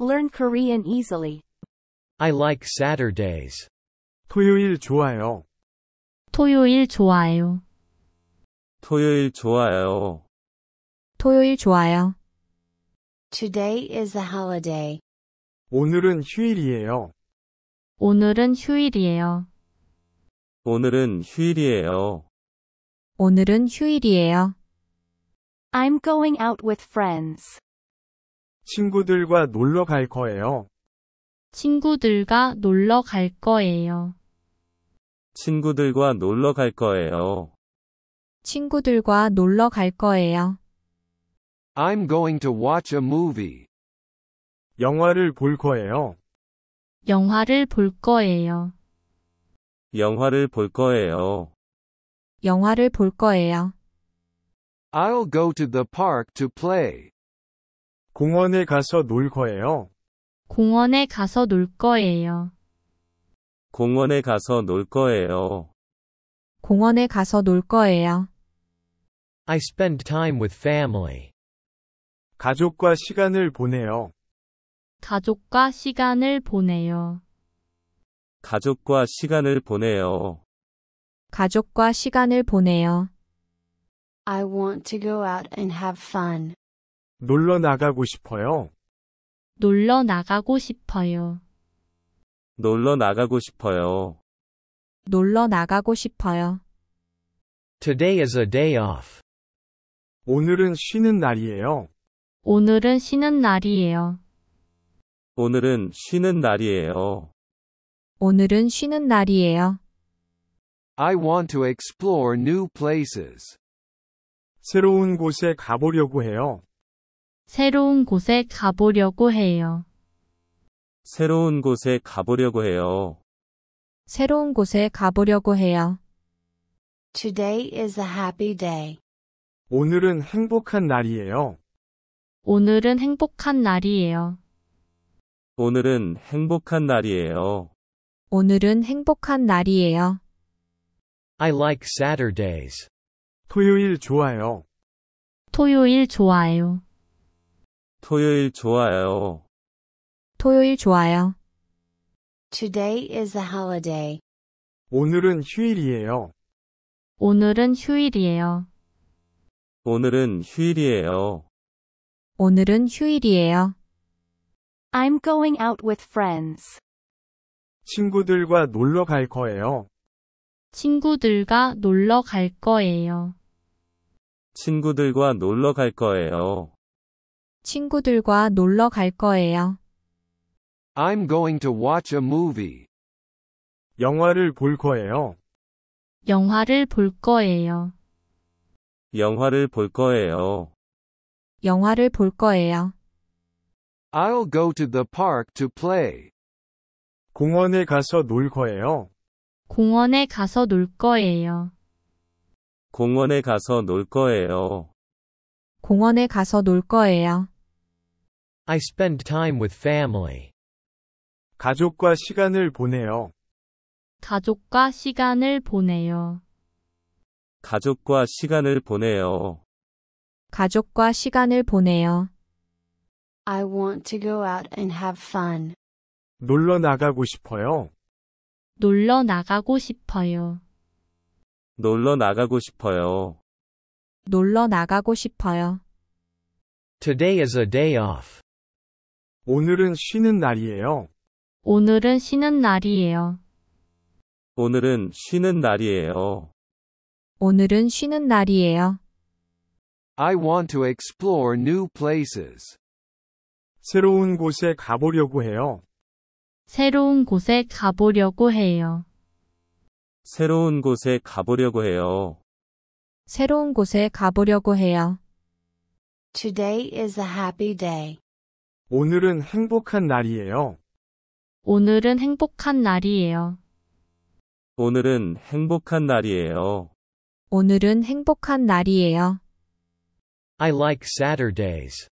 Learn Korean easily. I like Saturdays. 토요일 좋아요. 토요일 좋아요. 토요일 좋아요. 토요일 좋아요. Today is a holiday. 오늘은 휴일이에요. 오늘은 휴일이에요. 오늘은 휴일이에요. 오늘은 휴일이에요. I'm going out with friends. 친구들과 놀러 갈 거예요. 친구들과 놀러 갈 거예요. 친구들과 놀러 갈 거예요. 친구들과 놀러 갈 거예요. I'm going to watch a movie. 영화를 볼 거예요. 영화를 볼 거예요. 영화를 볼 거예요. 영화를 볼 거예요. I'll go to the park to play. 공원에 가서 놀 거예요. 공원에 가서 놀 거예요. 공원에 가서 놀 거예요. 공원에 가서 놀 거예요. I spend time with family. 가족과 시간을 보내요. 가족과 시간을 보내요. 가족과 시간을 보내요. 가족과 시간을 보내요. I want to go out and have fun. 놀러 나가고 싶어요. 놀러 나가고 싶어요. 놀러 나가고 싶어요. 놀러 나가고 싶어요. Today is a day off. 오늘은 쉬는 날이에요. 오늘은 쉬는 날이에요. 오늘은 쉬는 날이에요. 오늘은 쉬는 날이에요. I want to explore new places. 새로운 곳에 가보려고 해요. 새로운 곳에 가보려고 해요. 새로운 곳에 가보려고 해요. 새로운 곳에 가보려고 해요. Today is a happy day. 오늘은 행복한 날이에요. 오늘은 행복한 날이에요. 오늘은 행복한 날이에요. 오늘은 행복한 날이에요. I like Saturdays. 토요일 좋아요. 토요일 좋아요. 토요일 좋아요. 토요일 좋아요. Today is a holiday. 오늘은 휴일이에요. 오늘은 휴일이에요. 오늘은 휴일이에요. 오늘은 휴일이에요. I'm going out with friends. 친구들과 놀러 갈 거예요. 친구들과 놀러 갈 거예요. 친구들과 놀러 갈 거예요. 친구들과 놀러 갈 거예요. I'm going to watch a movie. 영화를 볼 거예요. 영화를 볼 거예요. 영화를 볼 거예요. 영화를 볼 거예요. I'll go to the park to play. 공원에 가서 놀 거예요. 공원에 가서 놀 거예요. 공원에 가서 놀 거예요. 공원에 가서 놀 거예요. I spend time with family. 가족과 시간을 보내요. 가족과 시간을 보내요. 가족과 시간을 보내요. 가족과 시간을 보내요. I want to go out and have fun. 놀러 나가고 싶어요. 놀러 나가고 싶어요. 놀러 나가고 싶어요. 놀러 나가고 싶어요. Today is a day off. 오늘은 쉬는 날이에요. 오늘은 쉬는 날이에요. 오늘은 쉬는 날이에요. 오늘은 쉬는 날이에요. I want to explore new places. 새로운 곳에 가보려고 해요. 새로운 곳에 가보려고 해요. 새로운 곳에 가보려고 해요. 새로운 곳에 가보려고 해요. Today is a happy day. 오늘은 행복한 날이에요. 오늘은 행복한 날이에요. 오늘은 행복한 날이에요. 오늘은 행복한 날이에요. I like Saturdays.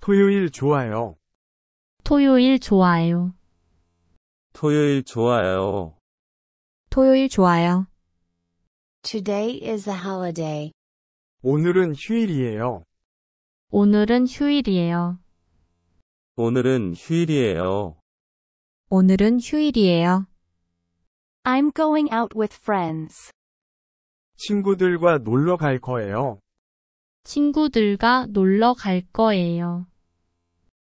토요일 좋아요. 토요일 좋아요. 토요일 좋아요. 토요일 좋아요. Today is a holiday. 오늘은 휴일이에요. 오늘은 휴일이에요. 오늘은 휴일이에요. 오늘은 휴일이에요. I'm going out with friends. 친구들과 놀러 갈 거예요. 친구들과 놀러 갈 거예요.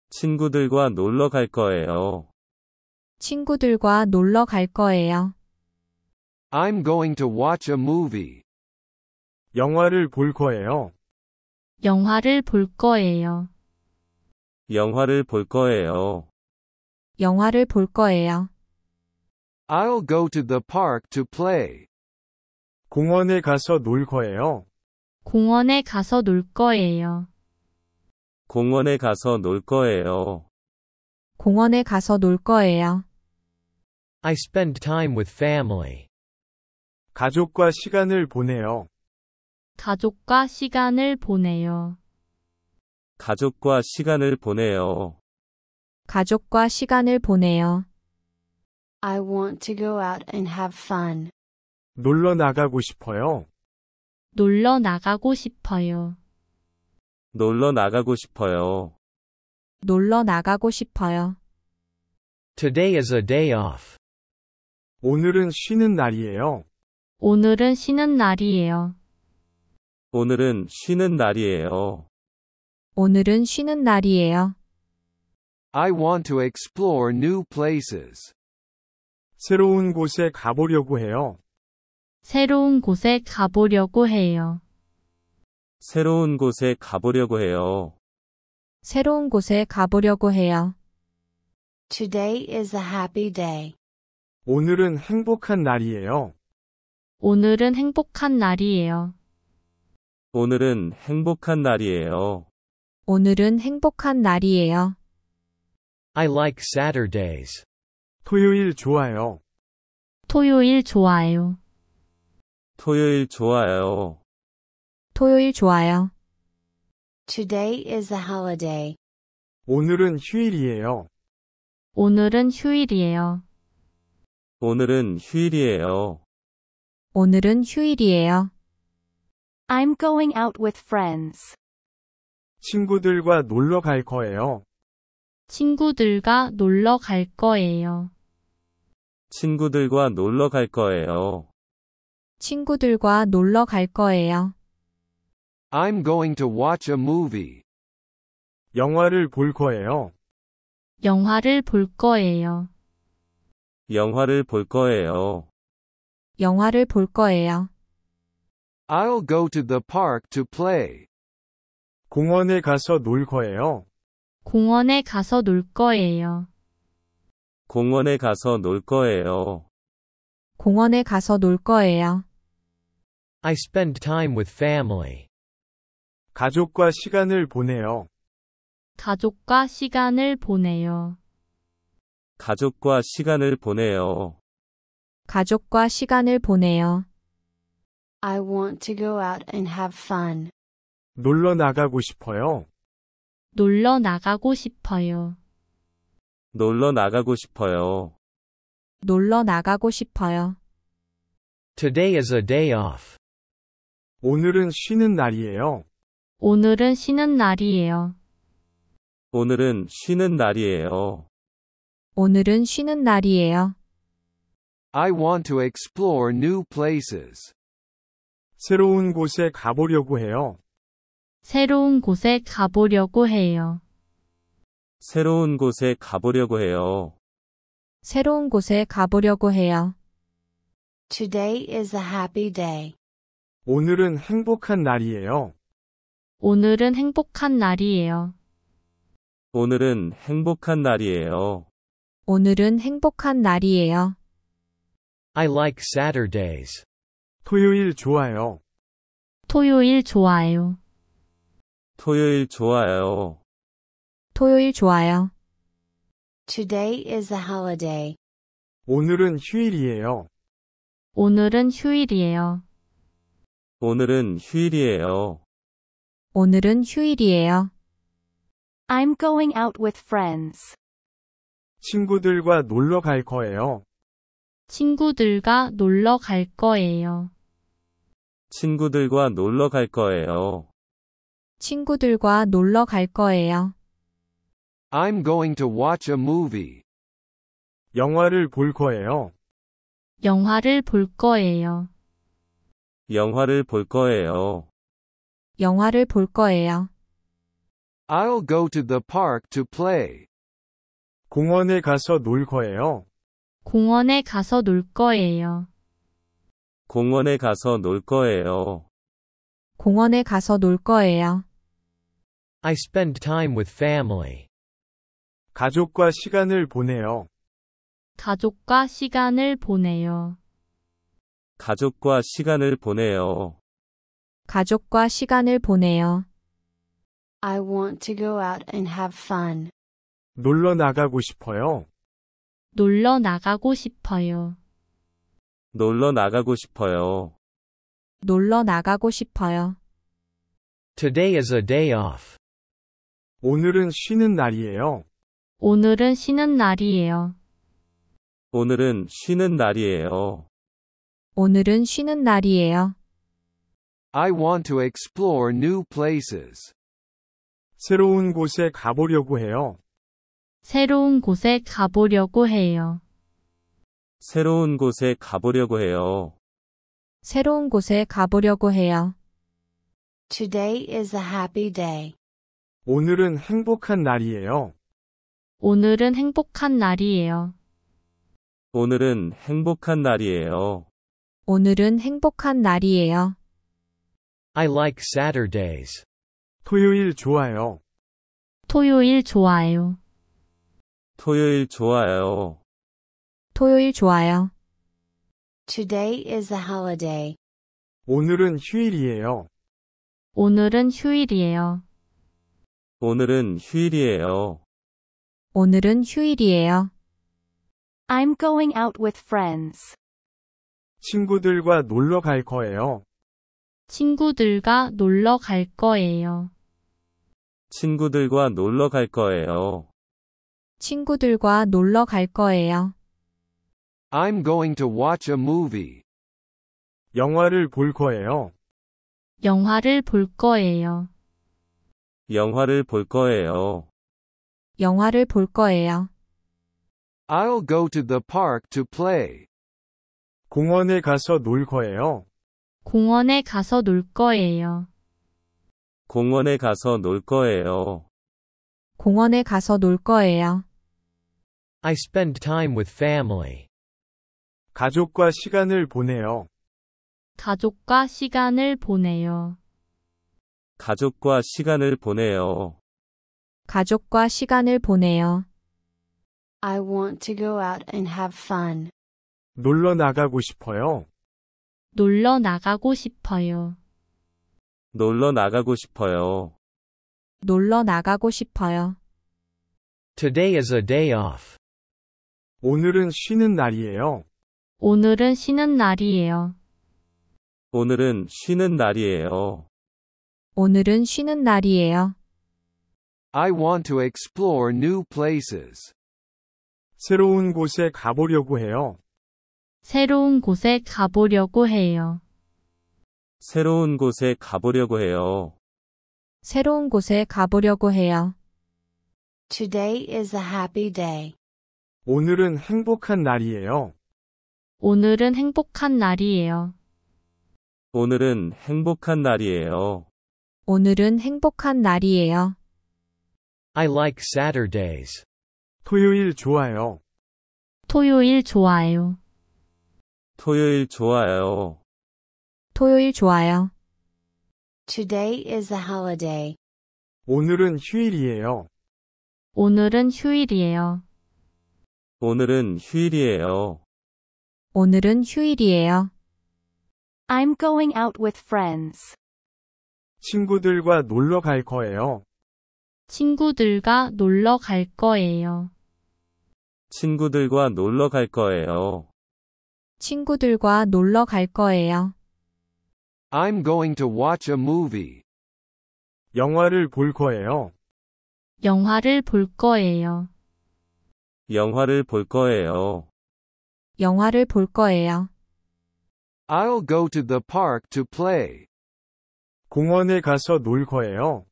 친구들과 놀러 갈 거예요. 친구들과 놀러 갈 거예요. I'm going to watch a movie. 영화를 볼 거예요. 영화를 볼 거예요. 영화를 볼 거예요. 영화를 볼 거예요. I'll go to the park to play. 공원에 가서 놀 거예요. 공원에 가서 놀 거예요. 공원에 가서 놀 거예요. 공원에 가서 놀 거예요. I spend time with family. 가족과 시간을 보내요. 가족과 시간을 보내요. 가족과 시간을 보내요. 가족과 시간을 보내요. I want to go out and have fun. 놀러 나가고 싶어요. 놀러 나가고 싶어요. 놀러 나가고 싶어요. 놀러 나가고 싶어요. Today is a day off. 오늘은 쉬는 날이에요. 오늘은 쉬는 날이에요. 오늘은 쉬는 날이에요. 오늘은 쉬는 날이에요. I want to explore new places. 새로운 곳에 가보려고 해요. 새로운 곳에 가보려고 해요. 새로운 곳에 가보려고 해요. 새로운 곳에 가보려고 해요. Today is a happy day. 오늘은 행복한 날이에요. 오늘은 행복한 날이에요. 오늘은 행복한 날이에요. 오늘은 행복한 날이에요. I like Saturdays. 토요일 좋아요. 토요일 좋아요. 토요일 좋아요. 토요일 좋아요. Today is a holiday. 오늘은 휴일이에요. 오늘은 휴일이에요. 오늘은 휴일이에요. 오늘은 휴일이에요. I'm going out with friends. 친구들과 놀러 갈 거예요. 친구들과 놀러 갈 거예요. 친구들과 놀러 갈 거예요. 친구들과 놀러 갈 거예요. I'm going to watch a movie. 영화를 볼 거예요. 영화를 볼 거예요. 영화를 볼 거예요. 영화를 볼 거예요. I'll go to the park to play. 공원에 가서 놀 거예요. 공원에 가서 놀 거예요. 공원에 가서 놀 거예요. 공원에 가서 놀 거예요. I spend time with family. 가족과 시간을 보내요. 가족과 시간을 보내요. 가족과 시간을 보내요. 가족과 시간을 보내요. I want to go out and have fun. 놀러 나가고 싶어요. 놀러 나가고 싶어요. 놀러 나가고 싶어요. 놀러 나가고 싶어요. Today is a day off. 오늘은 쉬는 날이에요. 오늘은 쉬는 날이에요. 오늘은 쉬는 날이에요. 오늘은 쉬는 날이에요. I want to explore new places. 새로운 곳에 가보려고 해요. 새로운 곳에 가보려고 해요. 새로운 곳에 가보려고 해요. 새로운 곳에 가보려고 해요. Today is a happy day. 오늘은 행복한 날이에요. 오늘은 행복한 날이에요. 오늘은 행복한 날이에요. 오늘은 행복한 날이에요. I like Saturdays. 토요일 좋아요. 토요일 좋아요. 토요일 좋아요. 토요일 좋아요. Today is a holiday. 오늘은 휴일이에요. 오늘은 휴일이에요. 오늘은 휴일이에요. 오늘은 휴일이에요. I'm going out with friends. 친구들과 놀러 갈 거예요. 친구들과 놀러 갈 거예요. 친구들과 놀러 갈 거예요. 친구들과 놀러 갈 거예요. I'm going to watch a movie. 영화를 볼 거예요. 영화를 볼 거예요. 영화를 볼 거예요. 영화를 볼 거예요. I'll go to the park to play. 공원에 가서 놀 거예요. 공원에 가서 놀 거예요. 공원에 가서 놀 거예요. 공원에 가서 놀 거예요. I spend time with family. 가족과 시간을 보내요. 가족과 시간을 보내요. 가족과 시간을 보내요. 가족과 시간을 보내요. I want to go out and have fun. 놀러 나가고 싶어요. 놀러 나가고 싶어요. 놀러 나가고 싶어요. 놀러 나가고 싶어요. Today is a day off. 오늘은 쉬는 날이에요. 오늘은 쉬는 날이에요. 오늘은 쉬는 날이에요. 오늘은 쉬는 날이에요. I want to explore new places. 새로운 곳에 가보려고 해요. 새로운 곳에 가보려고 해요. 새로운 곳에 가보려고 해요. 새로운 곳에 가보려고 해요. Today is a happy day. 오늘은 행복한 날이에요. 오늘은 행복한 날이에요. 오늘은 행복한 날이에요. 오늘은 행복한 날이에요. I like Saturdays. 토요일 좋아요. 토요일 좋아요. 토요일 좋아요. 토요일 좋아요. Today is a holiday. 오늘은 휴일이에요. 오늘은 휴일이에요. 오늘은 휴일이에요. 오늘은 휴일이에요. I'm going out with friends. 친구들과 놀러 갈 거예요. 친구들과 놀러 갈 거예요. 친구들과 놀러 갈 거예요. 친구들과 놀러 갈 거예요. I'm going to watch a movie. 영화를 볼 거예요. 영화를 볼 거예요. 영화를 볼 거예요. 영화를 볼 거예요. I'll go to the park to play. 공원에 가서 놀 거예요. 공원에 가서 놀 거예요. 공원에 가서 놀 거예요. 공원에 가서 놀 거예요. I spend time with family. 가족과 시간을 보내요. 가족과 시간을 보내요. 가족과 시간을 보내요. 가족과 시간을 보내요. I want to go out and have fun. 놀러 나가고 싶어요. 놀러 나가고 싶어요. 놀러 나가고 싶어요. 놀러 나가고 싶어요. Today is a day off. 오늘은 쉬는 날이에요. 오늘은 쉬는 날이에요. 오늘은 쉬는 날이에요. 오늘은 쉬는 날이에요. I want to explore new places. 새로운 곳에 가보려고 해요. 새로운 곳에 가보려고 해요. 새로운 곳에 가보려고 해요. 새로운 곳에 가보려고 해요. Today is a happy day. 오늘은 행복한 날이에요. 오늘은 행복한 날이에요. 오늘은 행복한 날이에요. 오늘은 행복한 날이에요. I like Saturdays. 토요일 좋아요. 토요일 좋아요. 토요일 좋아요. 토요일 좋아요. Today is a holiday. 오늘은 휴일이에요. 오늘은 휴일이에요. 오늘은 휴일이에요. 오늘은 휴일이에요. I'm going out with friends. 친구들과 놀러 갈 거예요. 친구들과 놀러 갈 거예요. 친구들과 놀러 갈 거예요. 친구들과 놀러 갈 거예요. I'm going to watch a movie. 영화를 볼 거예요. 영화를 볼 거예요. 영화를 볼 거예요. 영화를 볼 거예요. I'll go to the park to play. 공원에 가서 놀 거예요.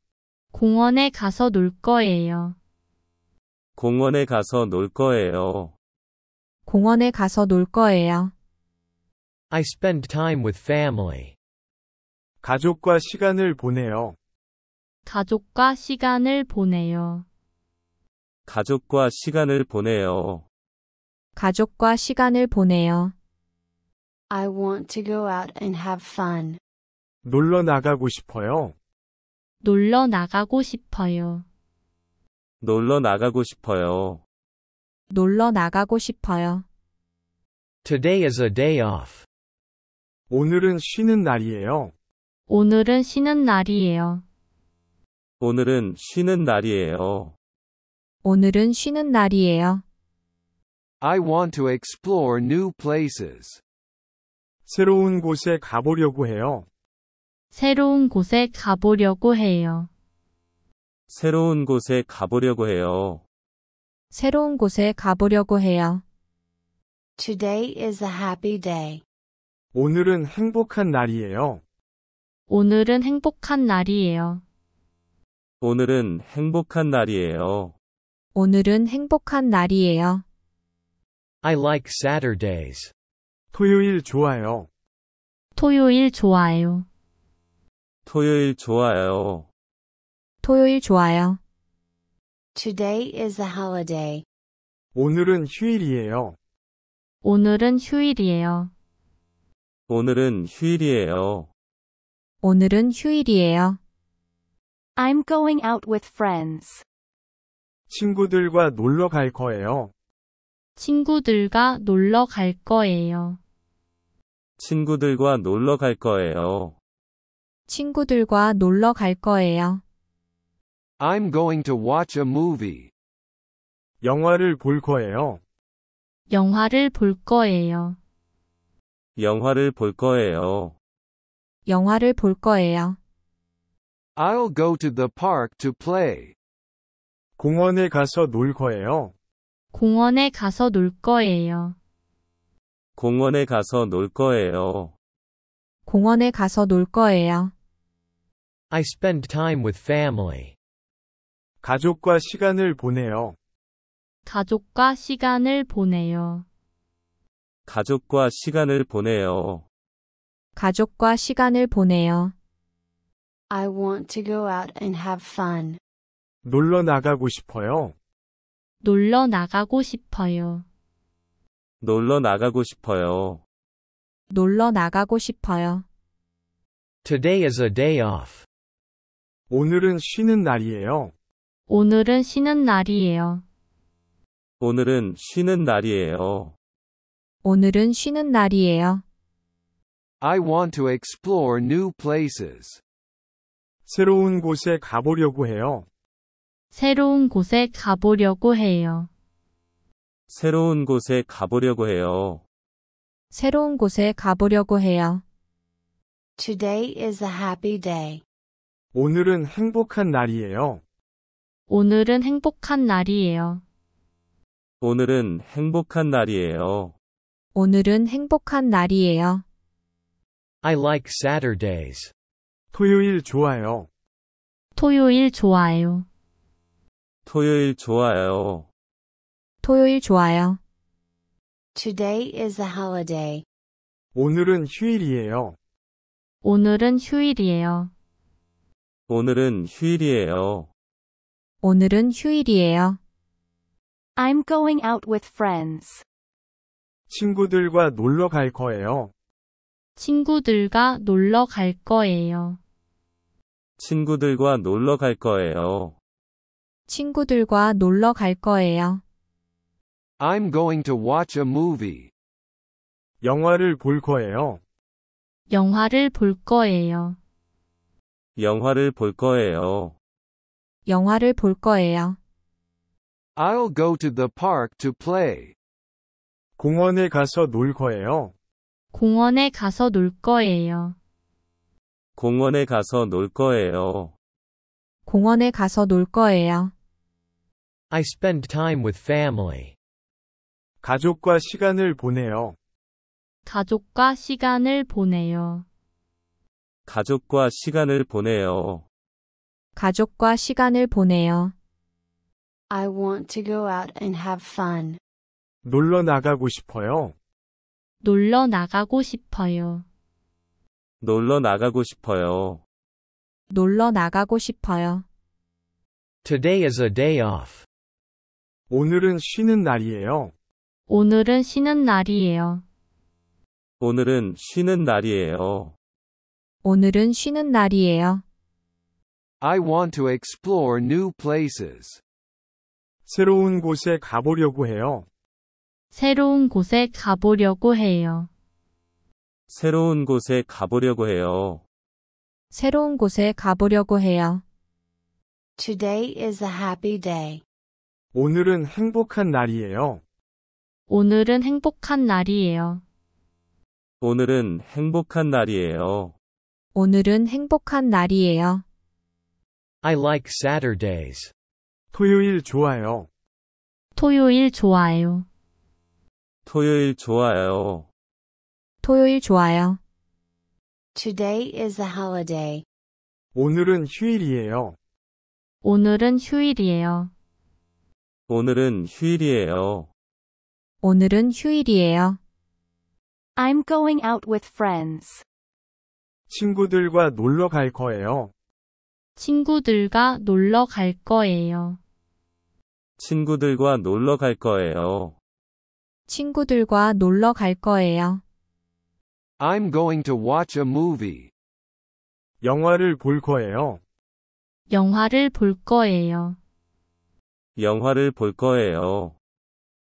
공원에 가서 놀 거예요. 공원에 가서 놀 거예요. 공원에 가서 놀 거예요. I spend time with family. 가족과 시간을 보내요. 가족과 시간을 보내요. 가족과 시간을 보내요. 가족과 시간을 보내요. I want to go out and have fun. 놀러 나가고 싶어요. 놀러 나가고 싶어요. 놀러 나가고 싶어요. 놀러 나가고 싶어요. Today is a day off. 오늘은 쉬는 날이에요. 오늘은 쉬는 날이에요. 오늘은 쉬는 날이에요. 오늘은 쉬는 날이에요. I want to explore new places. 새로운 곳에 가보려고 해요. 새로운 곳에 가보려고 해요. 새로운 곳에 가보려고 해요. 새로운 곳에 가보려고 해요. Today is a happy day. 오늘은 행복한 날이에요. 오늘은 행복한 날이에요. 오늘은 행복한 날이에요. 오늘은 행복한 날이에요. I like Saturdays. 토요일 좋아요. 토요일 좋아요. 토요일 좋아요. 토요일 좋아요. Today is a holiday. 오늘은 휴일이에요. 오늘은 휴일이에요. 오늘은 휴일이에요. 오늘은 휴일이에요. I'm going out with friends. 친구들과 놀러 갈 거예요. 친구들과 놀러 갈 거예요. 친구들과 놀러 갈 거예요. 친구들과 놀러 갈 거예요. I'm going to watch a movie. 영화를 볼 거예요. 영화를 볼 거예요. 영화를 볼 거예요. 영화를 볼 거예요. I'll go to the park to play. 공원에 가서 놀 거예요. 공원에 가서 놀 거예요. 공원에 가서 놀 거예요. 공원에 가서 놀 거예요. I spend time with family. 가족과 시간을 보내요. 가족과 시간을 보내요. 가족과 시간을 보내요. 가족과 시간을 보내요. I want to go out and have fun. 놀러 나가고 싶어요. 놀러 나가고 싶어요. 놀러 나가고 싶어요. 놀러 나가고 싶어요. Today is a day off. 오늘은 쉬는 날이에요. 오늘은 쉬는 날이에요. 오늘은 쉬는 날이에요. 오늘은 쉬는 날이에요. I want to explore new places. 새로운 곳에 가보려고 해요. 새로운 곳에 가보려고 해요. 새로운 곳에 가보려고 해요. 새로운 곳에 가보려고 해요. Today is a happy day. 오늘은 행복한 날이에요. 오늘은 행복한 날이에요. 오늘은 행복한 날이에요. 오늘은 행복한 날이에요. I like Saturdays. 토요일 좋아요. 토요일 좋아요. 토요일 좋아요. 토요일 좋아요. Today is a holiday. 오늘은 휴일이에요. 오늘은 휴일이에요. 오늘은 휴일이에요. 오늘은 휴일이에요. I'm going out with friends. 친구들과 놀러 갈 거예요. 친구들과 놀러 갈 거예요. 친구들과 놀러 갈 거예요. 친구들과 놀러 갈 거예요. I'm going to watch a movie. 영화를 볼 거예요. 영화를 볼 거예요. 영화를 볼 거예요. 영화를 볼 거예요. I'll go to the park to play. 공원에 가서 놀 거예요. 공원에 가서 놀 거예요. 공원에 가서 놀 거예요. 공원에 가서 놀 거예요. I spend time with family. 가족과 시간을 보내요. 가족과 시간을 보내요. 가족과 시간을 보내요. 가족과 시간을 보내요. I want to go out and have fun. 놀러 나가고 싶어요. 놀러 나가고 싶어요. 놀러 나가고 싶어요. 놀러 나가고 싶어요. Today is a day off. 오늘은 쉬는 날이에요. 오늘은 쉬는 날이에요. 오늘은 쉬는 날이에요. 오늘은 쉬는 날이에요. I want to explore new places. 새로운 곳에 가보려고 해요. 새로운 곳에 가보려고 해요. 새로운 곳에 가보려고 해요. 새로운 곳에 가보려고 해요. Today is a happy day. 오늘은 행복한 날이에요. 오늘은 행복한 날이에요. 오늘은 행복한 날이에요. 오늘은 행복한 날이에요. I like Saturdays. 토요일 좋아요. 토요일 좋아요. 토요일 좋아요. 토요일 좋아요. Today is a holiday. 오늘은 휴일이에요. 오늘은 휴일이에요. 오늘은 휴일이에요. 오늘은 휴일이에요. I'm going out with friends. 친구들과 놀러 갈 거예요. 친구들과 놀러 갈 거예요. 친구들과 놀러 갈 거예요. 친구들과 놀러 갈 거예요. I'm going to watch a movie. 영화를 볼 거예요. 영화를 볼 거예요. 영화를 볼 거예요.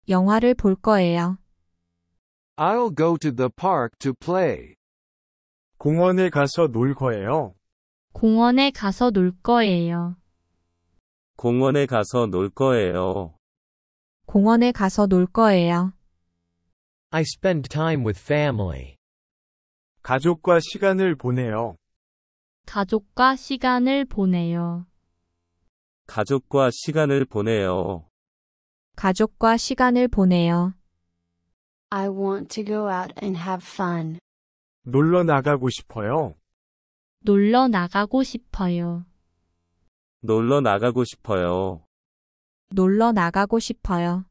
영화를 볼 거예요. I'll go to the park to play. 공원에 가서 놀 거예요. 공원에 가서 놀 거예요. 공원에 가서 놀 거예요. 공원에 가서 놀 거예요. I spend time with family. 가족과 시간을 보내요. 가족과 시간을 보내요. 가족과 시간을 보내요. 가족과 시간을 보내요. I want to go out and have fun. 놀러 나가고 싶어요. 놀러 나가고 싶어요. 놀러 나가고 싶어요. 놀러 나가고 싶어요.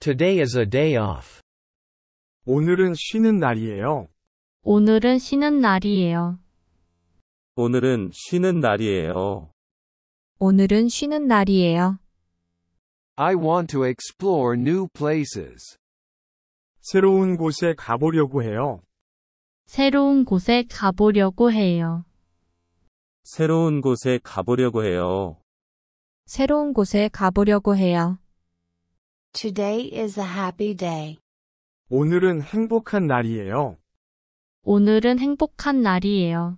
Today is a day off. 오늘은 쉬는 날이에요. 오늘은 쉬는 날이에요. 오늘은 쉬는 날이에요. 오늘은 쉬는 날이에요. I want to explore new places. 새로운 곳에 가보려고 해요. 새로운 곳에 가보려고 해요. 새로운 곳에 가보려고 해요. 새로운 곳에 가보려고 해요. Today is a happy day. 오늘은 행복한 날이에요. 오늘은 행복한 날이에요.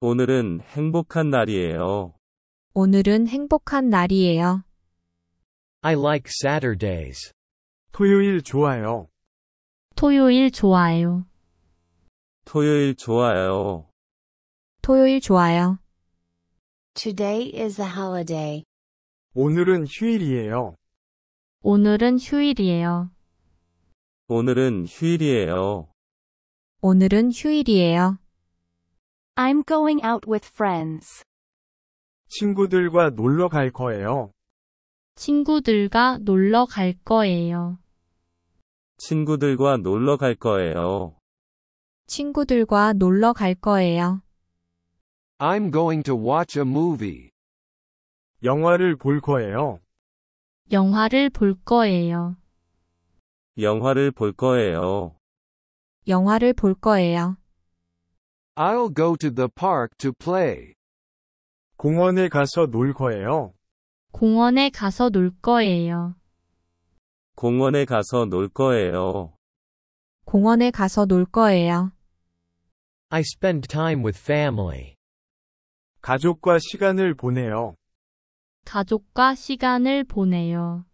오늘은 행복한 날이에요. 오늘은 행복한 날이에요. I like Saturdays. 토요일 좋아요. 토요일 좋아요. 토요일 좋아요. 토요일 좋아요. Today is a holiday. 오늘은 휴일이에요. 오늘은 휴일이에요. 오늘은 휴일이에요. 오늘은 휴일이에요. I'm going out with friends. 친구들과 놀러 갈 거예요. 친구들과 놀러 갈 거예요. 친구들과 놀러 갈 거예요. 친구들과 놀러 갈 거예요. I'm going to watch a movie. 영화를 볼 거예요. 영화를 볼 거예요. 영화를 볼 거예요. 영화를 볼 거예요. I'll go to the park to play. 공원에 가서 놀 거예요. 공원에 가서 놀 거예요. 공원에 가서 놀 거예요. 공원에 가서 놀 거예요. I spend time with family. 가족과 시간을 보내요. 가족과 시간을 보내요.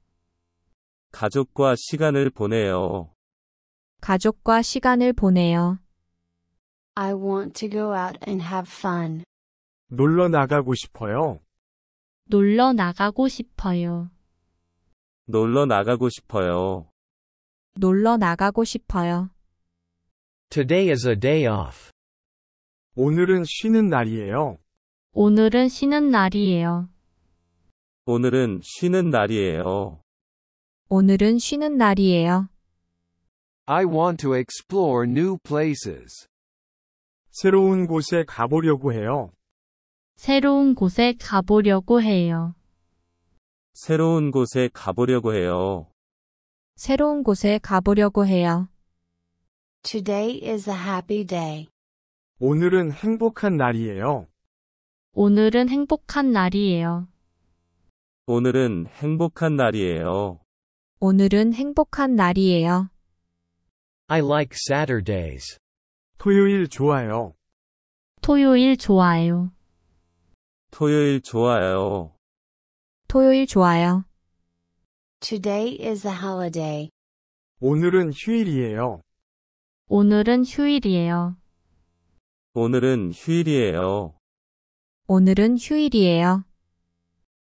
가족과 시간을 보내요. 가족과 시간을 보내요. I want to go out and have fun. 놀러 나가고 싶어요. 놀러 나가고 싶어요. 놀러 나가고 싶어요. 놀러 나가고 싶어요. Today is a day off. 오늘은 쉬는 날이에요. 오늘은 쉬는 날이에요. 오늘은 쉬는 날이에요. 오늘은 쉬는 날이에요. I want to explore new places. 새로운 곳에 가보려고 해요. 새로운 곳에 가보려고 해요. 새로운 곳에 가보려고 해요. 새로운 곳에 가보려고 해요. Today is a happy day. 오늘은 행복한 날이에요. 오늘은 행복한 날이에요. 오늘은 행복한 날이에요. 오늘은 행복한 날이에요. I like Saturdays. 토요일 좋아요. 토요일 좋아요. 토요일 좋아요. 토요일 좋아요. Today is a holiday. 오늘은 휴일이에요. 오늘은 휴일이에요. 오늘은 휴일이에요. 오늘은 휴일이에요.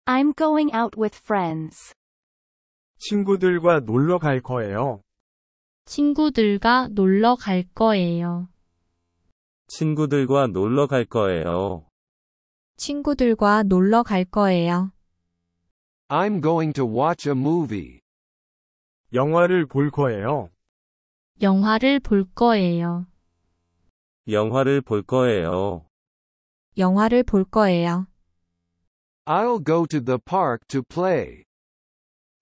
I'm going out with friends. 친구들과 놀러 갈 거예요. 친구들과 놀러 갈 거예요. 친구들과 놀러 갈 거예요. 친구들과 놀러 갈 거예요. I'm going to watch a movie. 영화를 볼 거예요. 영화를 볼 거예요. 영화를 볼 거예요. 영화를 볼 거예요. I'll go to the park to play.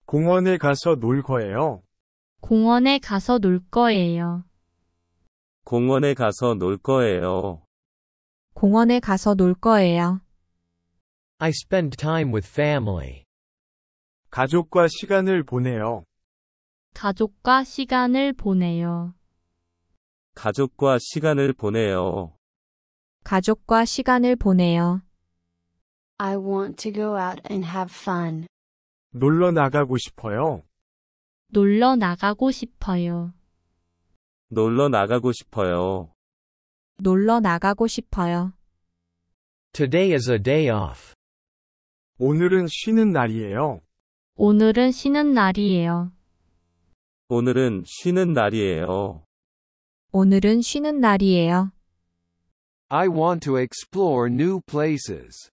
공원에 가서 놀 거예요. 공원에 가서 놀 거예요. 공원에 가서 놀 거예요. 공원에 가서 놀 거예요. I spend time with family. 가족과 시간을 보내요. 가족과 시간을 보내요. 가족과 시간을 보내요. 가족과 시간을 보내요. I want to go out and have fun. 놀러 나가고 싶어요. 놀러 나가고 싶어요. 놀러 나가고 싶어요. 놀러 나가고 싶어요. Today is a day off. 오늘은 쉬는 날이에요. 오늘은 쉬는 날이에요. 오늘은 쉬는 날이에요. 오늘은 쉬는 날이에요. I want to explore new places.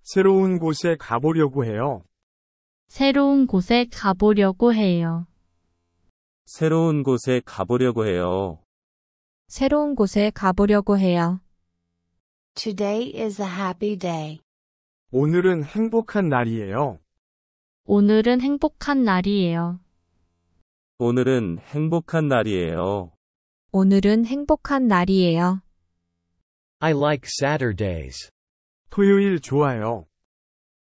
새로운 곳에 가보려고 해요. 새로운 곳에 가보려고 해요. 새로운 곳에 가보려고 해요. 새로운 곳에 가보려고 해요. Today is a happy day. 오늘은 행복한 날이에요. 오늘은 행복한 날이에요. 오늘은 행복한 날이에요. 오늘은 행복한 날이에요. I like Saturdays. 토요일 좋아요.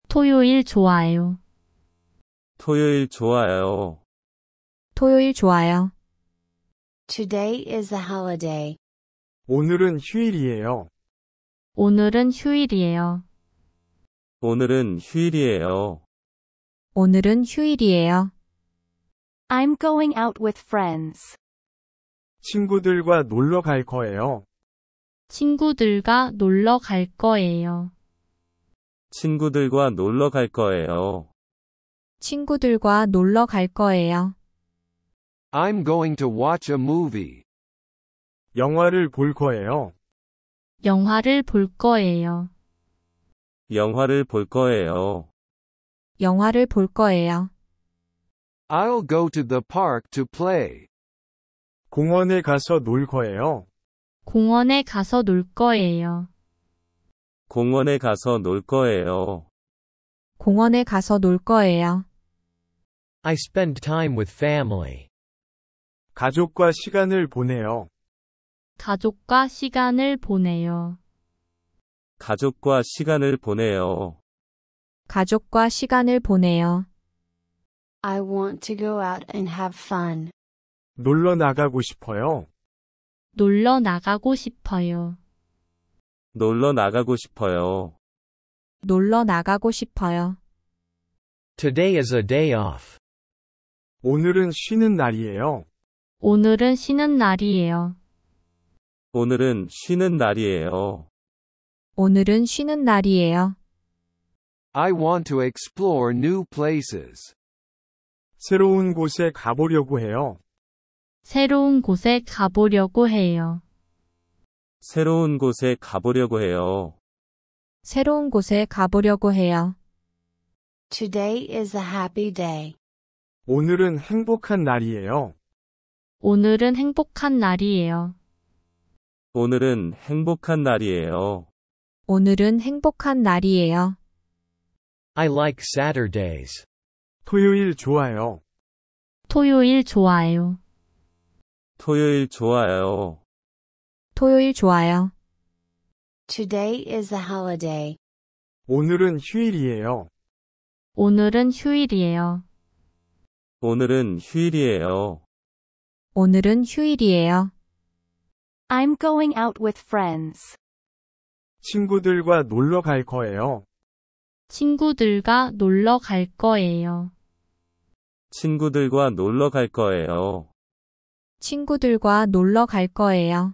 토요일 좋아요. 토요일 좋아요. 토요일 좋아요. Today is a holiday. 오늘은 휴일이에요. 오늘은 휴일이에요. 오늘은 휴일이에요. 오늘은 휴일이에요. I'm going out with friends. 친구들과 놀러 갈 거예요. 친구들과 놀러 갈 거예요. 친구들과 놀러 갈 거예요. 친구들과 놀러 갈 거예요. I'm going to watch a movie. 영화를 볼 거예요. 영화를 볼 거예요. 영화를 볼 거예요. 영화를 볼 거예요. I'll go to the park to play. 공원에 가서 놀 거예요. 공원에 가서 놀 거예요. 공원에 가서 놀 거예요. 공원에 가서 놀 거예요. I spend time with family. 가족과 시간을 보내요. 가족과 시간을 보내요. 가족과 시간을 보내요. 가족과 시간을 보내요. I want to go out and have fun. 놀러 나가고 싶어요. 놀러 나가고 싶어요. 놀러 나가고 싶어요. 놀러 나가고 싶어요. Today is a day off. 오늘은 쉬는 날이에요. 오늘은 쉬는 날이에요. 오늘은 쉬는 날이에요. 오늘은 쉬는 날이에요. I want to explore new places. 새로운 곳에 가보려고 해요. 새로운 곳에 가보려고 해요. 새로운 곳에 가보려고 해요. 새로운 곳에 가보려고 해요. Today is a happy day. 오늘은 행복한 날이에요. 오늘은 행복한 날이에요. 오늘은 행복한 날이에요. 오늘은 행복한 날이에요. I like Saturdays. 토요일 좋아요. 토요일 좋아요. 토요일 좋아요. 토요일 좋아요. Today is a holiday. 오늘은 휴일이에요. 오늘은 휴일이에요. 오늘은 휴일이에요. 오늘은 휴일이에요. I'm going out with friends. 친구들과 놀러 갈 거예요. 친구들과 놀러 갈 거예요. 친구들과 놀러 갈 거예요. 친구들과 놀러 갈 거예요.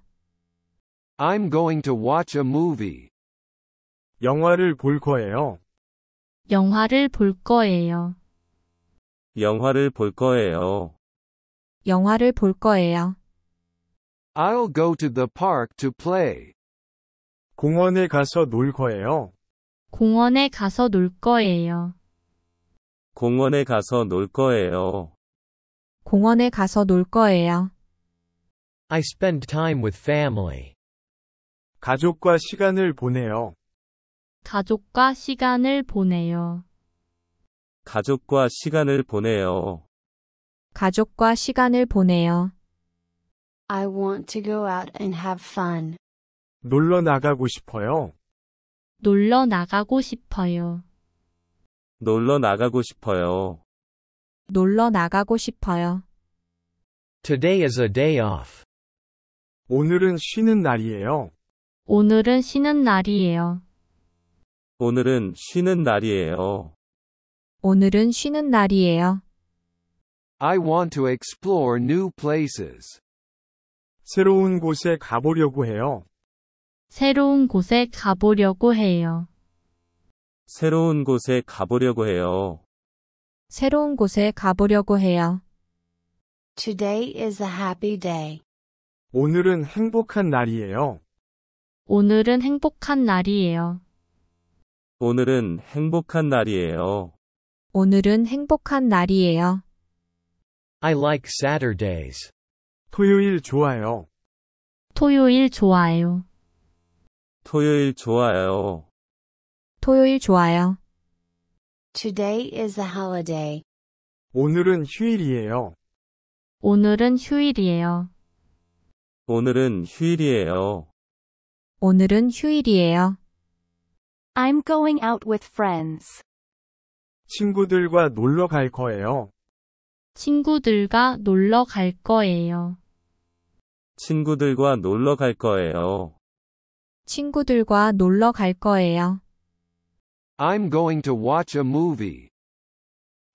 I'm going to watch a movie. 영화를 볼 거예요. 영화를 볼 거예요. 영화를 볼 거예요. 영화를 볼 거예요. I'll go to the park to play. 공원에 가서 놀 거예요. 공원에 가서 놀 거예요. 공원에 가서 놀 거예요. 공원에 가서 놀 거예요. I spend time with family. 가족과 시간을 보내요. 가족과 시간을 보내요. 가족과 시간을 보내요. 가족과 시간을 보내요. I want to go out and have fun. 놀러 나가고 싶어요. 놀러 나가고 싶어요. 놀러 나가고 싶어요. 놀러 나가고 싶어요. Today is a day off. 오늘은 쉬는 날이에요. 오늘은 쉬는 날이에요. 오늘은 쉬는 날이에요. 오늘은 쉬는 날이에요. I want to explore new places. 새로운 곳에 가보려고 해요. 새로운 곳에 가보려고 해요. 새로운 곳에 가보려고 해요. 새로운 곳에 가보려고 해요. Today is a happy day. 오늘은 행복한 날이에요. 오늘은 행복한 날이에요. 오늘은 행복한 날이에요. 오늘은 행복한 날이에요. I like Saturdays. 토요일 좋아요. 토요일 좋아요. 토요일 좋아요. 토요일 좋아요. Today is a holiday. 오늘은 휴일이에요. 오늘은 휴일이에요. 오늘은 휴일이에요. 오늘은 휴일이에요. I'm going out with friends. 친구들과 놀러 갈 거예요. 친구들과 놀러 갈 거예요. 친구들과 놀러 갈 거예요. 친구들과 놀러 갈 거예요. I'm going to watch a movie.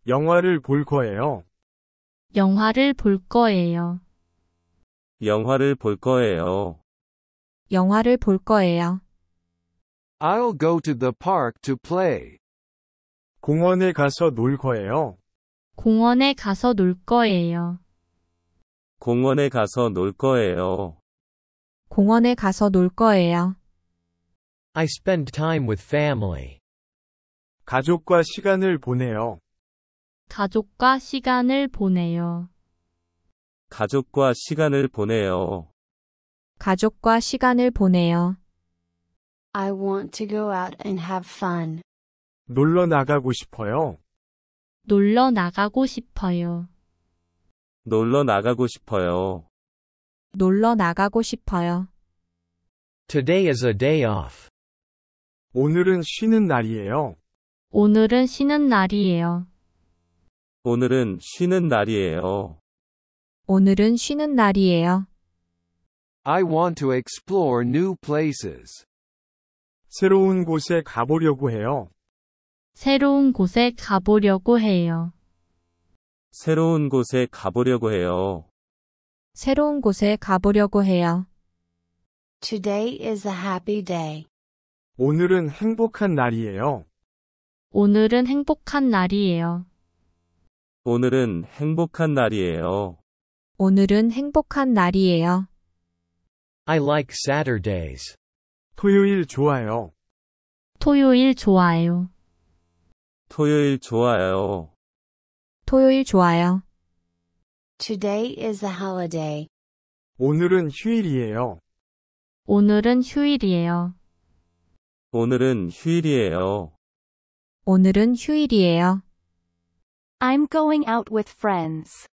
영화를 볼 거예요. 영화를 볼 거예요. 영화를 볼 거예요. 영화를 볼 거예요. I'll go to the park to play. 공원에 가서 놀 거예요. 공원에 가서 놀 거예요. 공원에 가서 놀 거예요. 공원에 가서 놀 거예요. I spend time with family. 가족과 시간을 보내요. 가족과 시간을 보내요. 가족과 시간을 보내요. 가족과 시간을 보내요. I want to go out and have fun. 놀러 나가고 싶어요. 놀러 나가고 싶어요. 놀러 나가고 싶어요. 놀러 나가고 싶어요. Today is a day off. 오늘은 쉬는 날이에요. 오늘은 쉬는 날이에요. 오늘은 쉬는 날이에요. 오늘은 쉬는 날이에요. I want to explore new places. 새로운 곳에 가보려고 해요. 새로운 곳에 가보려고 해요. 새로운 곳에 가보려고 해요. 새로운 곳에 가보려고 해요. Today is a happy day. 오늘은 행복한 날이에요. 오늘은 행복한 날이에요. 오늘은 행복한 날이에요. 오늘은 행복한 날이에요. I like Saturdays. 토요일 좋아요. 토요일 좋아요. 토요일 좋아요. 토요일 좋아요. Today is a holiday. 오늘은 휴일이에요. 오늘은 휴일이에요. 오늘은 휴일이에요. 오늘은 휴일이에요. I'm going out with friends.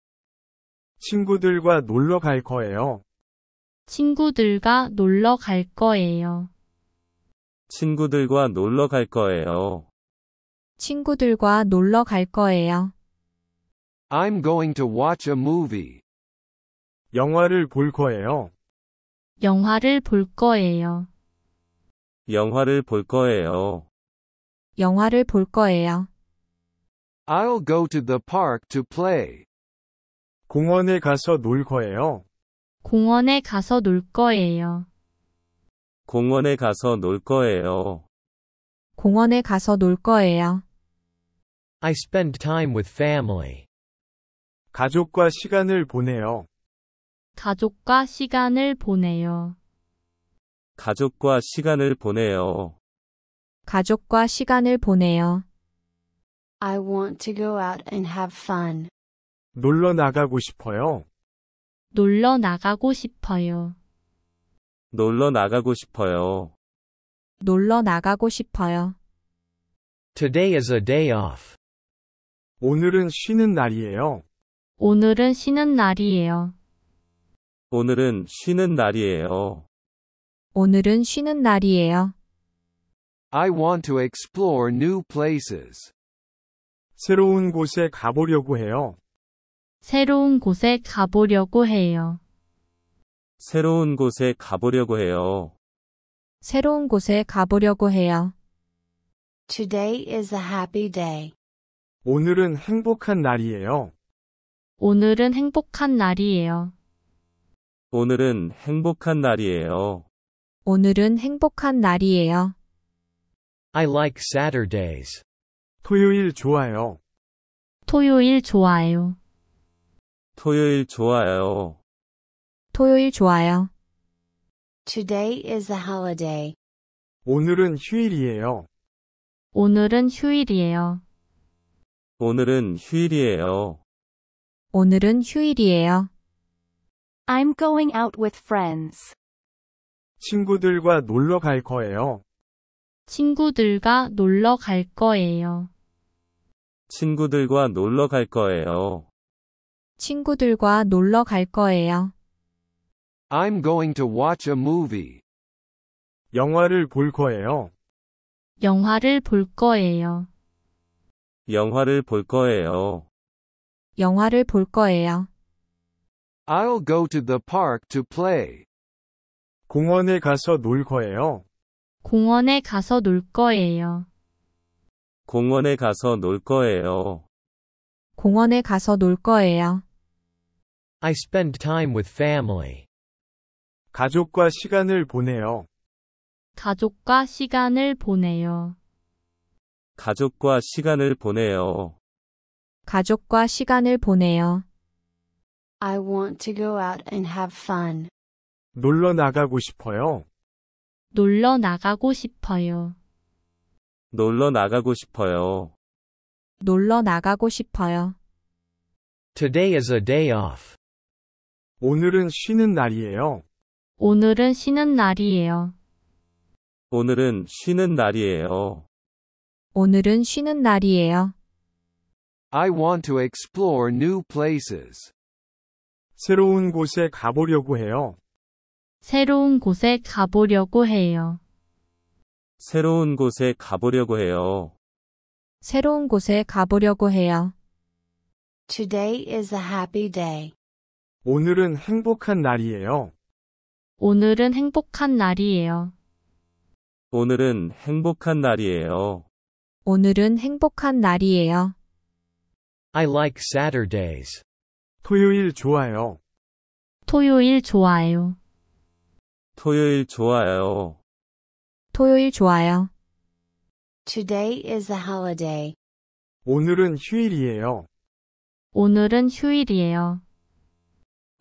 친구들과 놀러 갈 거예요. 친구들과 놀러 갈 거예요. 친구들과 놀러 갈 거예요. 친구들과 놀러 갈 거예요. I'm going to watch a movie. 영화를 볼 거예요. 영화를 볼 거예요. 영화를 볼 거예요. 영화를 볼 거예요. I'll go to the park to play. 공원에 가서 놀 거예요. 공원에 가서 놀 거예요. 공원에 가서 놀 거예요. 공원에 가서 놀 거예요. I spend time with family. 가족과 시간을 보내요. 가족과 시간을 보내요. 가족과 시간을 보내요. 가족과 시간을 보내요. I want to go out and have fun. 놀러 나가고 싶어요. 놀러 나가고 싶어요. 놀러 나가고 싶어요. 놀러 나가고 싶어요. Today is a day off. 오늘은 쉬는 날이에요. 오늘은 쉬는 날이에요. 오늘은 쉬는 날이에요. 오늘은 쉬는 날이에요. I want to explore new places. 새로운 곳에 가보려고 해요. 새로운 곳에 가보려고 해요. 새로운 곳에 가보려고 해요. 새로운 곳에 가보려고 해요. Today is a happy day. 오늘은 행복한 날이에요. 오늘은 행복한 날이에요. 오늘은 행복한 날이에요. 오늘은 행복한 날이에요. I like Saturdays. 토요일 좋아요. 토요일 좋아요. 토요일 좋아요. 토요일 좋아요. Today is a holiday. 오늘은 휴일이에요. 오늘은 휴일이에요. 오늘은 휴일이에요. 오늘은 휴일이에요. I'm going out with friends. 친구들과 놀러 갈 거예요. 친구들과 놀러 갈 거예요. 친구들과 놀러 갈 거예요. 친구들과 놀러 갈 거예요. I'm going to watch a movie. 영화를 볼 거예요. 영화를 볼 거예요. 영화를 볼 거예요. 영화를 볼 거예요. I'll go to the park to play. 공원에 가서 놀 거예요. 공원에 가서 놀 거예요. 공원에 가서 놀 거예요. 공원에 가서 놀 거예요. I spend time with family. 가족과 시간을 보내요. 가족과 시간을 보내요. 가족과 시간을 보내요. 가족과 시간을 보내요. I want to go out and have fun. 놀러 나가고 싶어요. 놀러 나가고 싶어요. 놀러 나가고 싶어요. 놀러 나가고 싶어요. Today is a day off. 오늘은 쉬는 날이에요. 오늘은 쉬는 날이에요. 오늘은 쉬는 날이에요. 오늘은 쉬는 날이에요. I want to explore new places. 새로운 곳에 가보려고 해요. 새로운 곳에 가보려고 해요. 새로운 곳에 가보려고 해요. 새로운 곳에 가보려고 해요. Today is a happy day. 오늘은 행복한 날이에요. 오늘은 행복한 날이에요. 오늘은 행복한 날이에요. 오늘은 행복한 날이에요. I like Saturdays. 토요일 좋아요. 토요일 좋아요. 토요일 좋아요. 토요일 좋아요. Today is a holiday. 오늘은 휴일이에요. 오늘은 휴일이에요.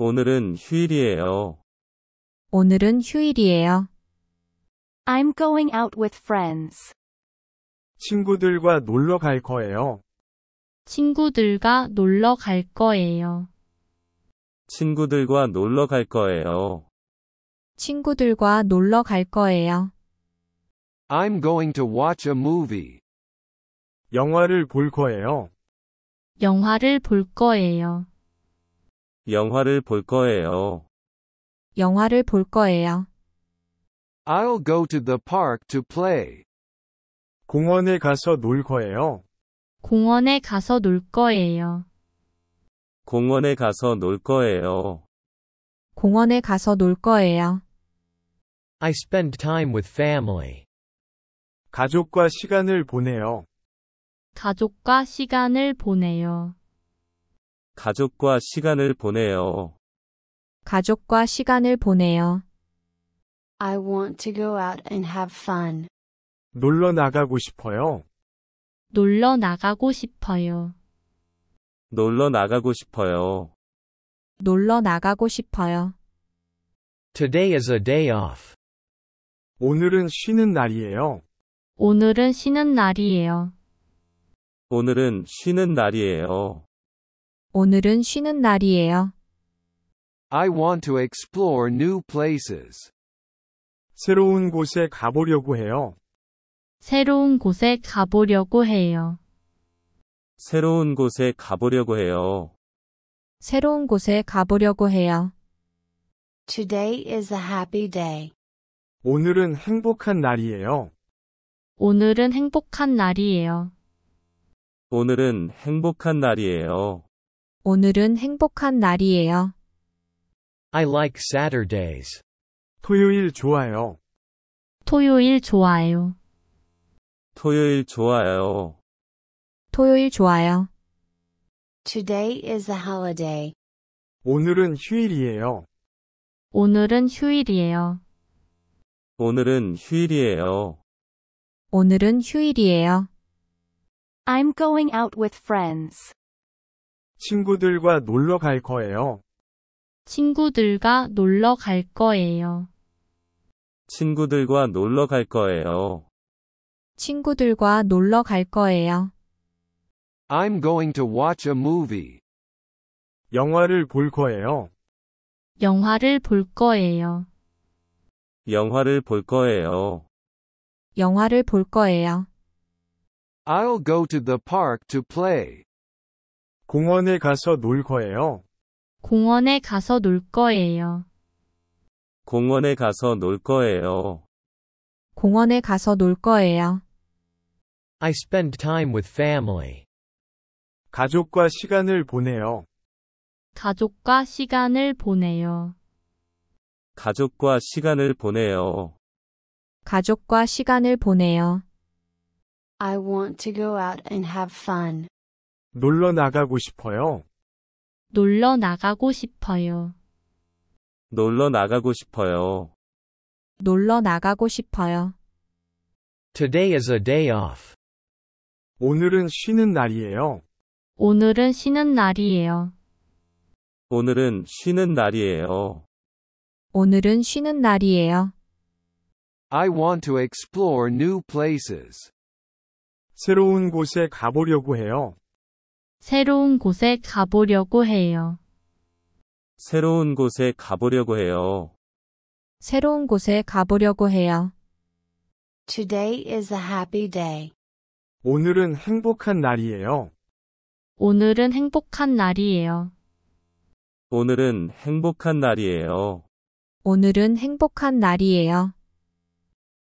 오늘은 휴일이에요. 오늘은 휴일이에요. I'm going out with friends. 친구들과 놀러 갈 거예요. 친구들과 놀러 갈 거예요. 친구들과 놀러 갈 거예요. 친구들과 놀러 갈 거예요. I'm going to watch a movie. 영화를 볼 거예요. 영화를 볼 거예요. 영화를 볼 거예요. 영화를 볼 거예요. I'll go to the park to play. 공원에 가서 놀 거예요. 공원에 가서 놀 거예요. 공원에 가서 놀 거예요. 공원에 가서 놀 거예요. I spend time with family. 가족과 시간을 보내요. 가족과 시간을 보내요. 가족과 시간을 보내요. 가족과 시간을 보내요. I want to go out and have fun. 놀러 나가고 싶어요. 놀러 나가고 싶어요. 놀러 나가고 싶어요. 놀러 나가고 싶어요. Today is a day off. 오늘은 쉬는 날이에요. 오늘은 쉬는 날이에요. 오늘은 쉬는 날이에요. 오늘은 쉬는 날이에요. I want to explore new places. 새로운 곳에 가보려고 해요. 새로운 곳에 가보려고 해요. 새로운 곳에 가보려고 해요. 새로운 곳에 가보려고 해요. Today is a happy day. 오늘은 행복한 날이에요. 오늘은 행복한 날이에요. 오늘은 행복한 날이에요. 오늘은 행복한 날이에요. I like Saturdays. 토요일 좋아요. 토요일 좋아요. 토요일 좋아요. 토요일 좋아요. Today is a holiday. 오늘은 휴일이에요. 오늘은 휴일이에요. 오늘은 휴일이에요. 오늘은 휴일이에요. I'm going out with friends. 친구들과 놀러 갈 거예요. 친구들과 놀러 갈 거예요. 친구들과 놀러 갈 거예요. 친구들과 놀러 갈 거예요. I'm going to watch a movie. 영화를 볼 거예요. 영화를 볼 거예요. 영화를 볼 거예요. 영화를 볼 거예요. I'll go to the park to play. 공원에 가서 놀 거예요. 공원에 가서 놀 거예요. 공원에 가서 놀 거예요. 공원에 가서 놀 거예요. I spend time with family. 가족과 시간을 보내요. 가족과 시간을 보내요. 가족과 시간을 보내요. 가족과 시간을 보내요. I want to go out and have fun. 놀러 나가고 싶어요. 놀러 나가고 싶어요. 놀러 나가고 싶어요. 놀러 나가고 싶어요. Today is a day off. 오늘은 쉬는 날이에요. 오늘은 쉬는 날이에요. 오늘은 쉬는 날이에요. 오늘은 쉬는 날이에요. I want to explore new places. 새로운 곳에 가보려고 해요. 새로운 곳에 가보려고 해요. 새로운 곳에 가보려고 해요. 새로운 곳에 가보려고 해요. Today is a happy day. 오늘은 행복한 날이에요. 오늘은 행복한 날이에요. 오늘은 행복한 날이에요. 오늘은 행복한 날이에요.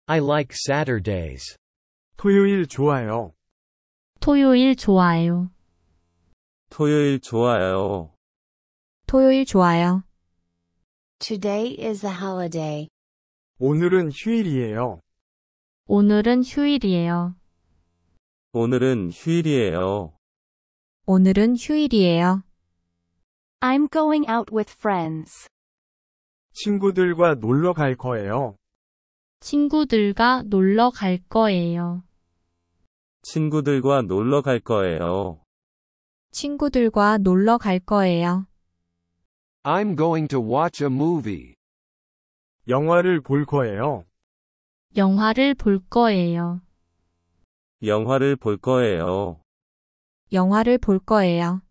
I like Saturdays. 토요일 좋아요. 토요일 좋아요. 토요일 좋아요. 토요일 좋아요. Today is a holiday. 오늘은 휴일이에요. 오늘은 휴일이에요. 오늘은 휴일이에요. 오늘은 휴일이에요. I'm going out with friends. 친구들과 놀러 갈 거예요. 친구들과 놀러 갈 거예요. 친구들과 놀러 갈 거예요. 친구들과 놀러 갈 거예요. I'm going to watch a movie. 영화를 볼 거예요. 영화를 볼 거예요. 영화를 볼 거예요. 영화를 볼 거예요.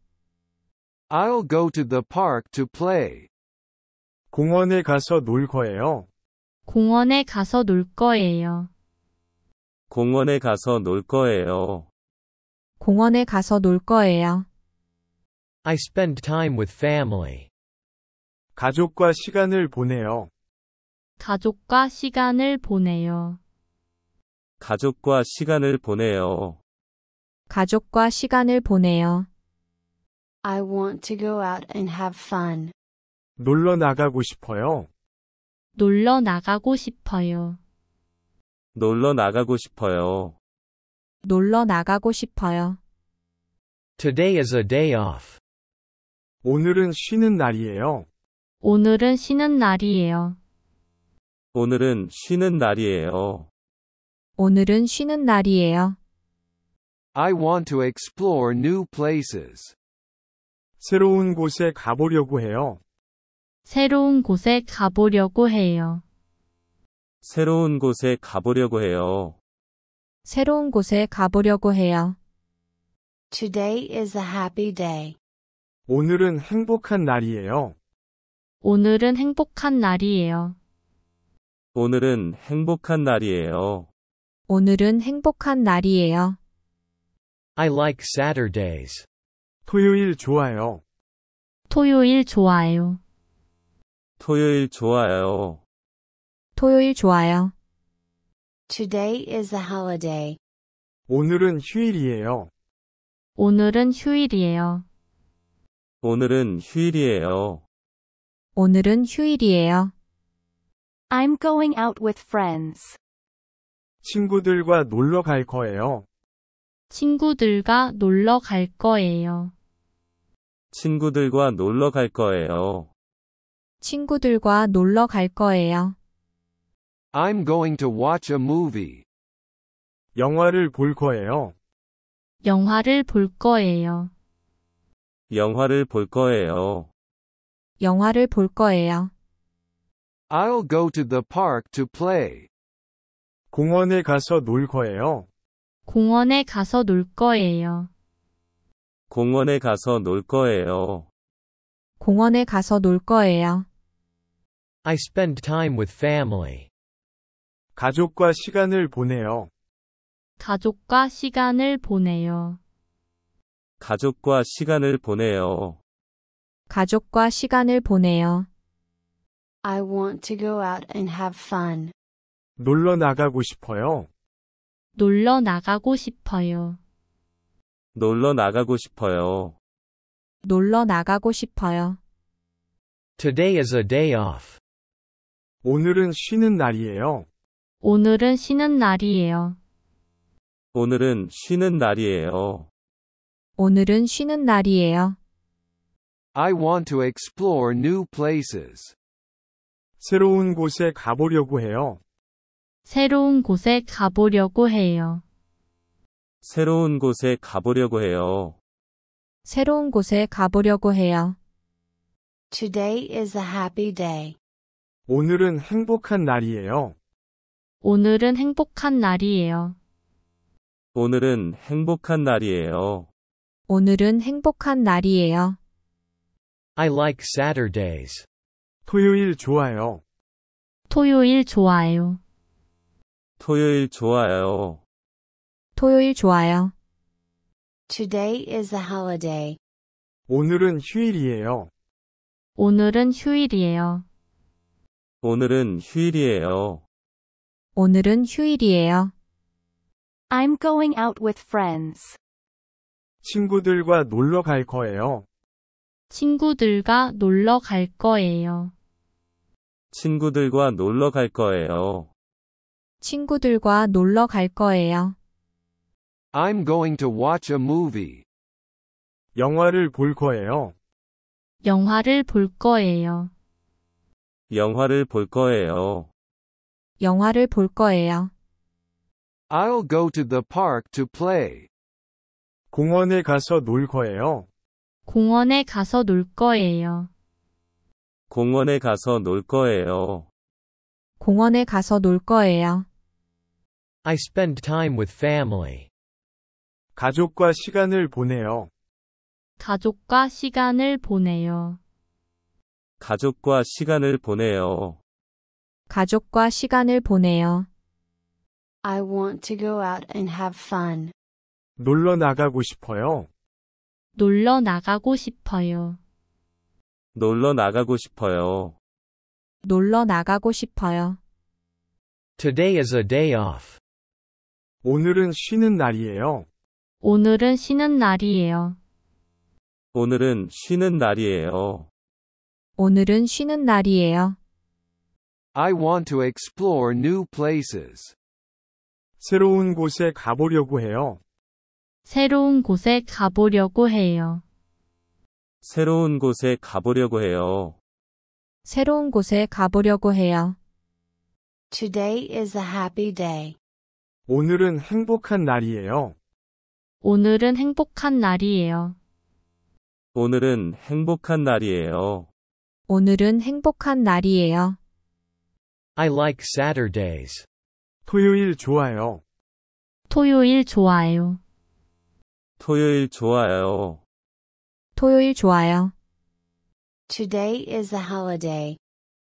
I'll go to the park to play. 공원에 가서 놀 거예요. 공원에 가서 놀 거예요. 공원에 가서 놀 거예요. 공원에 가서 놀 거예요. I spend time with family. 가족과 시간을 보내요. 가족과 시간을 보내요. 가족과 시간을 보내요. 가족과 시간을 보내요. I want to go out and have fun. 놀러 나가고 싶어요. 놀러 나가고 싶어요. 놀러 나가고 싶어요. 놀러 나가고 싶어요. Today is a day off. 오늘은 쉬는 날이에요. 오늘은 쉬는 날이에요. 오늘은 쉬는 날이에요. 오늘은 쉬는 날이에요. I want to explore new places. 새로운 곳에 가보려고 해요. 새로운 곳에 가보려고 해요. 새로운 곳에 가보려고 해요. 새로운 곳에 가보려고 해요. Today is a happy day. 오늘은 행복한 날이에요. 오늘은 행복한 날이에요. 오늘은 행복한 날이에요. 오늘은 행복한 날이에요. I like Saturdays. 토요일 좋아요. 토요일 좋아요. 토요일 좋아요. 토요일 좋아요. Today is a holiday. 오늘은 휴일이에요. 오늘은 휴일이에요. 오늘은 휴일이에요. 오늘은 휴일이에요. I'm going out with friends. 친구들과 놀러 갈 거예요. 친구들과 놀러 갈 거예요. 친구들과 놀러 갈 거예요. 친구들과 놀러 갈 거예요. I'm going to watch a movie. 영화를 볼 거예요. 영화를 볼 거예요. 영화를 볼 거예요. 영화를 볼 거예요. I'll go to the park to play. 공원에 가서 놀 거예요. 공원에 가서 놀 거예요. 공원에 가서 놀 거예요. 공원에 가서 놀 거예요. I spend time with family. 가족과 시간을 보내요. 가족과 시간을 보내요. 가족과 시간을 보내요. 가족과 시간을 보내요. I want to go out and have fun. 놀러 나가고 싶어요. 놀러 나가고 싶어요. 놀러 나가고 싶어요. 놀러 나가고 싶어요. Today is a day off. 오늘은 쉬는 날이에요. 오늘은 쉬는 날이에요. 오늘은 쉬는 날이에요. 오늘은 쉬는 날이에요. I want to explore new places. 새로운 곳에 가보려고 해요. 새로운 곳에 가보려고 해요. 새로운 곳에 가보려고 해요. 새로운 곳에 가보려고 해요. Today is a happy day. 오늘은 행복한 날이에요. 오늘은 행복한 날이에요. 오늘은 행복한 날이에요. 오늘은 행복한 날이에요. I like Saturdays. 토요일 좋아요. 토요일 좋아요. 토요일 좋아요. 토요일 좋아요. Today is a holiday. 오늘은 휴일이에요. 오늘은 휴일이에요. 오늘은 휴일이에요. 오늘은 휴일이에요. I'm going out with friends. 친구들과 놀러 갈 거예요. 친구들과 놀러 갈 거예요. 친구들과 놀러 갈 거예요. 친구들과 놀러 갈 거예요. I'm going to watch a movie. 영화를 볼 거예요. 영화를 볼 거예요. 영화를 볼 거예요. 영화를 볼 거예요. I'll go to the park to play. 공원에 가서 놀 거예요. 공원에 가서 놀 거예요. 공원에 가서 놀 거예요. 공원에 가서 놀 거예요. I spend time with family. 가족과 시간을 보내요. 가족과 시간을 보내요. 가족과 시간을 보내요. 가족과 시간을 보내요. I want to go out and have fun. 놀러 나가고 싶어요. 놀러 나가고 싶어요. 놀러 나가고 싶어요. 놀러 나가고 싶어요. Today is a day off. 오늘은 쉬는 날이에요. 오늘은 쉬는 날이에요. 오늘은 쉬는 날이에요. 오늘은 쉬는 날이에요. I want to explore new places. 새로운 곳에 가보려고 해요. 새로운 곳에 가보려고 해요. 새로운 곳에 가보려고 해요. 새로운 곳에 가보려고 해요. Today is a happy day. 오늘은 행복한 날이에요. 오늘은 행복한 날이에요. 오늘은 행복한 날이에요. 오늘은 행복한 날이에요. I like Saturdays. 토요일 좋아요. 토요일 좋아요. 토요일 좋아요. 토요일 좋아요. Today is a holiday.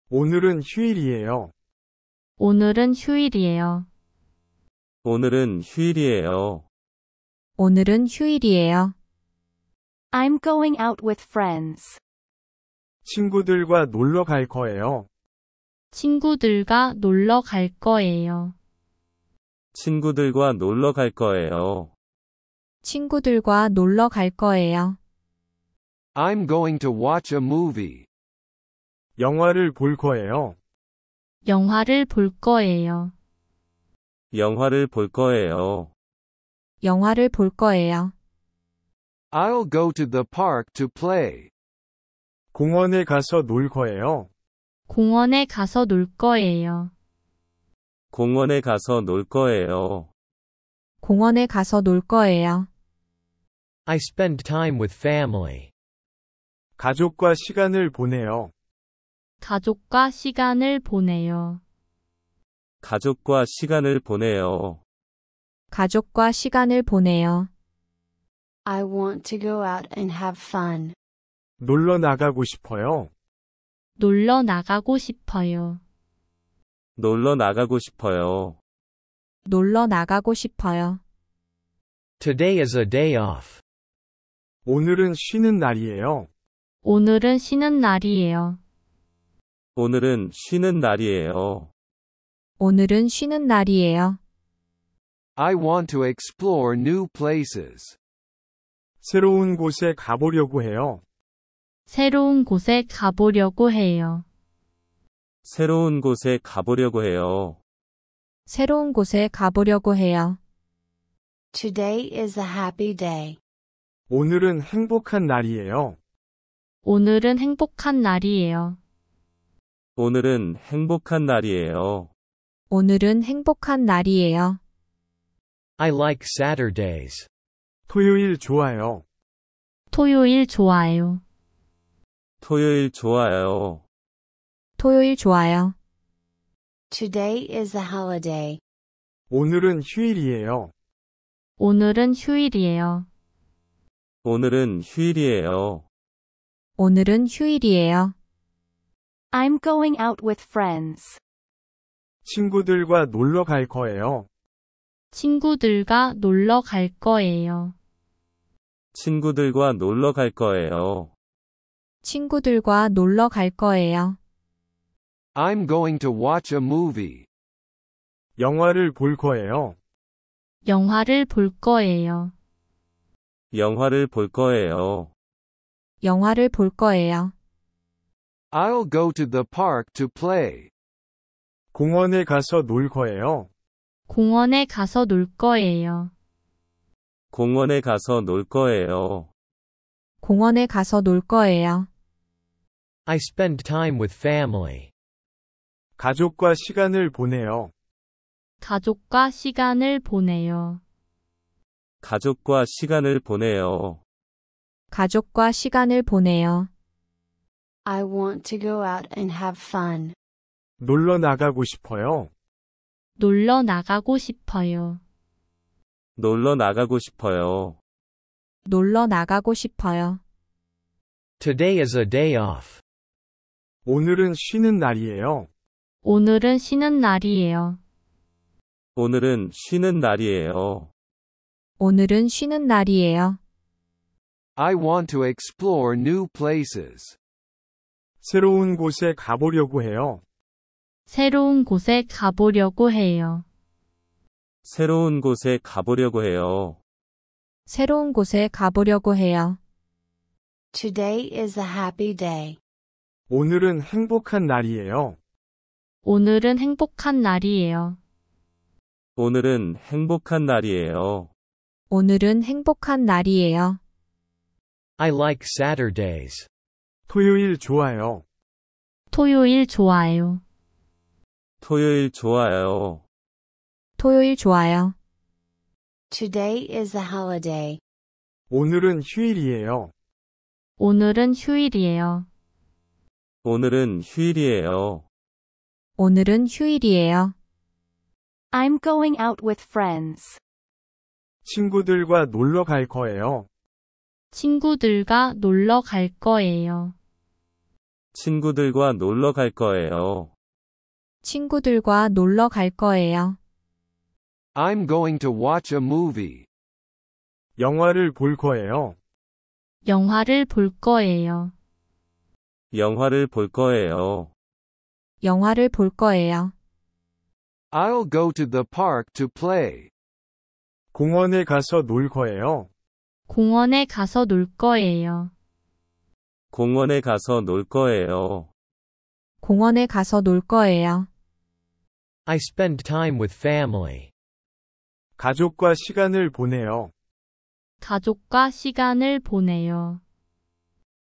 오늘은 휴일이에요. 오늘은 휴일이에요. 오늘은 휴일이에요. 오늘은 휴일이에요. I'm going out with friends. 친구들과 놀러 갈 거예요. 친구들과 놀러 갈 거예요. 친구들과 놀러 갈 거예요. 친구들과 놀러 갈 거예요. I'm going to watch a movie. 영화를 볼 거예요. 영화를 볼 거예요. 영화를 볼 거예요. 영화를 볼 거예요. I'll go to the park to play. 공원에 가서 놀 거예요. 공원에 가서 놀 거예요. 공원에 가서 놀 거예요. 공원에 가서 놀 거예요. I spend time with family. 가족과 시간을 보내요. 가족과 시간을 보내요. 가족과 시간을 보내요. 가족과 시간을 보내요. I want to go out and have fun. 놀러 나가고 싶어요. 놀러 나가고 싶어요. 놀러 나가고 싶어요. 놀러 나가고 싶어요. Today is a day off. 오늘은 쉬는 날이에요. 오늘은 쉬는 날이에요. 오늘은 쉬는 날이에요. 오늘은 쉬는 날이에요. I want to explore new places. 새로운 곳에 가보려고 해요. 새로운 곳에 가보려고 해요. 새로운 곳에 가보려고 해요. 새로운 곳에 가보려고 해요. Today is a happy day. 오늘은 행복한 날이에요. 오늘은 행복한 날이에요. 오늘은 행복한 날이에요. 오늘은 행복한 날이에요. I like Saturdays. 토요일 좋아요. 토요일 좋아요. 토요일 좋아요. 토요일 좋아요. Today is a holiday. 오늘은 휴일이에요. 오늘은 휴일이에요. 오늘은 휴일이에요. 오늘은 휴일이에요. I'm going out with friends. 친구들과 놀러 갈 거예요. 친구들과 놀러 갈 거예요. 친구들과 놀러 갈 거예요. 친구들과 놀러 갈 거예요. I'm going to watch a movie. 영화를 볼 거예요. 영화를 볼 거예요. 영화를 볼 거예요. 영화를 볼 거예요. I'll go to the park to play. 공원에 가서 놀 거예요. 공원에 가서 놀 거예요. 공원에 가서 놀 거예요. 공원에 가서 놀 거예요. I spend time with family. 가족과 시간을 보내요. 가족과 시간을 보내요. 가족과 시간을 보내요. 가족과 시간을 보내요. I want to go out and have fun. 놀러 나가고 싶어요. 놀러 나가고 싶어요. 놀러 나가고 싶어요. 놀러 나가고 싶어요. Today is a day off. 오늘은 쉬는 날이에요. 오늘은 쉬는 날이에요. 오늘은 쉬는 날이에요. 오늘은 쉬는 날이에요. I want to explore new places. 새로운 곳에 가보려고 해요. 새로운 곳에 가보려고 해요. 새로운 곳에 가보려고 해요. 새로운 곳에 가보려고 해요. Today is a happy day. 오늘은 행복한 날이에요. 오늘은 행복한 날이에요. 오늘은 행복한 날이에요. 오늘은 행복한 날이에요. I like Saturdays. 토요일 좋아요. 토요일 좋아요. 토요일 좋아요. 토요일 좋아요. Today is a holiday. 오늘은 휴일이에요. 오늘은 휴일이에요. 오늘은 휴일이에요. 오늘은 휴일이에요. I'm going out with friends. 친구들과 놀러 갈 거예요. 친구들과 놀러 갈 거예요. 친구들과 놀러 갈 거예요. 친구들과 놀러 갈 거예요. I'm going to watch a movie. 영화를 볼 거예요. 영화를 볼 거예요. 영화를 볼 거예요. 영화를 볼 거예요. I'll go to the park to play. 공원에 가서 놀 거예요. 공원에 가서 놀 거예요. 공원에 가서 놀 거예요. 공원에 가서 놀 거예요. I spend time with family. 가족과 시간을 보내요. 가족과 시간을 보내요.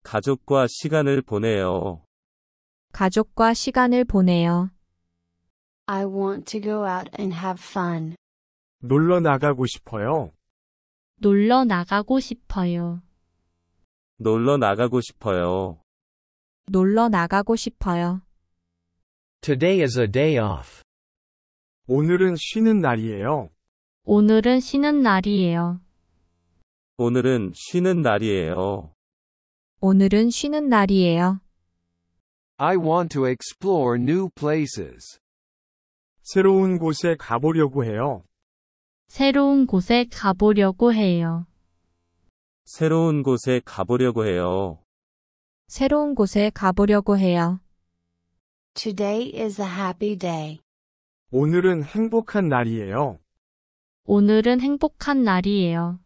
가족과 시간을 보내요. 가족과 시간을 보내요. I want to go out and have fun. 놀러 나가고 싶어요. 놀러 나가고 싶어요. 놀러 나가고 싶어요. 놀러 나가고 싶어요. Today is a day off. 오늘은 쉬는 날이에요. 오늘은 쉬는 날이에요. 오늘은 쉬는 날이에요. 오늘은 쉬는 날이에요. I want to explore new places. 새로운 곳에 가보려고 해요. 새로운 곳에 가보려고 해요. 새로운 곳에 가보려고 해요. 새로운 곳에 가보려고 해요. Today is a happy day. 오늘은 행복한 날이에요. 오늘은 행복한 날이에요.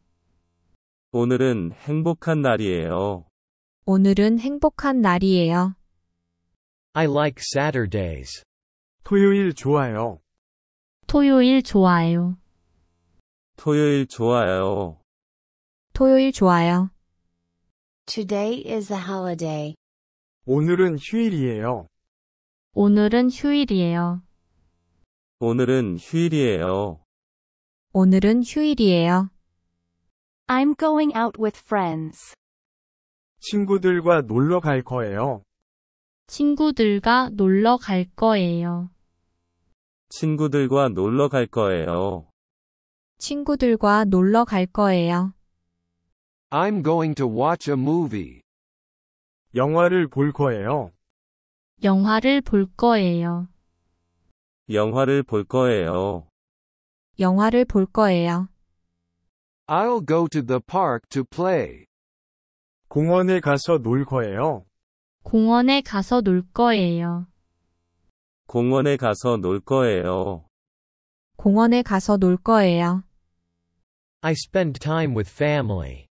오늘은 행복한 날이에요. 오늘은 행복한 날이에요. I like Saturdays. 토요일 좋아요. 토요일 좋아요. 토요일 좋아요. 토요일 좋아요. Today is a holiday. 오늘은 휴일이에요. 오늘은 휴일이에요. 오늘은 휴일이에요. 오늘은 휴일이에요. I'm going out with friends. 친구들과 놀러 갈 거예요. 친구들과 놀러 갈 거예요. 친구들과 놀러 갈 거예요. 친구들과 놀러 갈 거예요. I'm going to watch a movie. 영화를 볼 거예요. 영화를 볼 거예요. 영화를 볼 거예요. 영화를 볼 거예요. I'll go to the park to play. 공원에 가서 놀 거예요. 공원에 가서 놀 거예요. 공원에 가서 놀 거예요. 공원에 가서 놀 거예요. I spend time with family.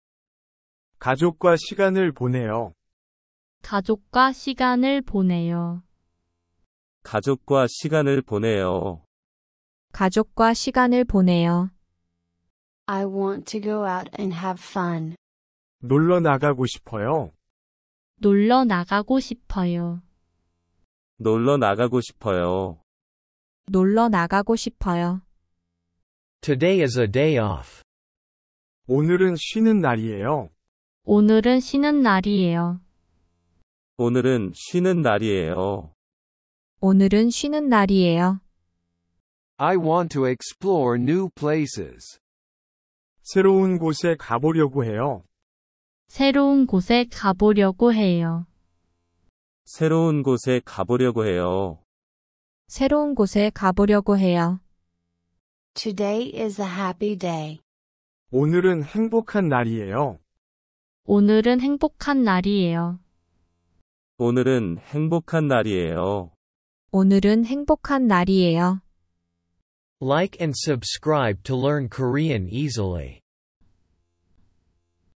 가족과 시간을 보내요. 가족과 시간을 보내요. 가족과 시간을 보내요. 가족과 시간을 보내요. I want to go out and have fun. 놀러 나가고 싶어요. 놀러 나가고 싶어요. 놀러 나가고 싶어요. 놀러 나가고 싶어요. Today is a day off. 오늘은 쉬는 날이에요. 오늘은 쉬는 날이에요. 오늘은 쉬는 날이에요. 오늘은 쉬는 날이에요. I want to explore new places. 새로운 곳에 가보려고 해요. 새로운 곳에 가보려고 해요. 새로운 곳에 가보려고 해요. 새로운 곳에 가보려고 해요. Today is a happy day. 오늘은 행복한 날이에요. 오늘은 행복한 날이에요. 오늘은 행복한 날이에요. 오늘은 행복한 날이에요. Like and subscribe to learn Korean easily.